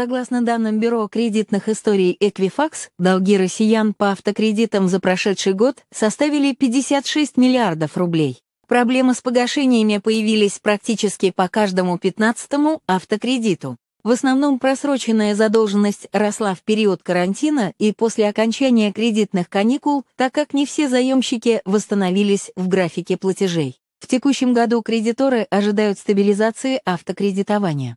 Согласно данным Бюро кредитных историй Equifax, долги россиян по автокредитам за прошедший год составили 56 миллиардов рублей. Проблемы с погашениями появились практически по каждому 15-му автокредиту. В основном просроченная задолженность росла в период карантина и после окончания кредитных каникул, так как не все заемщики восстановились в графике платежей. В текущем году кредиторы ожидают стабилизации автокредитования.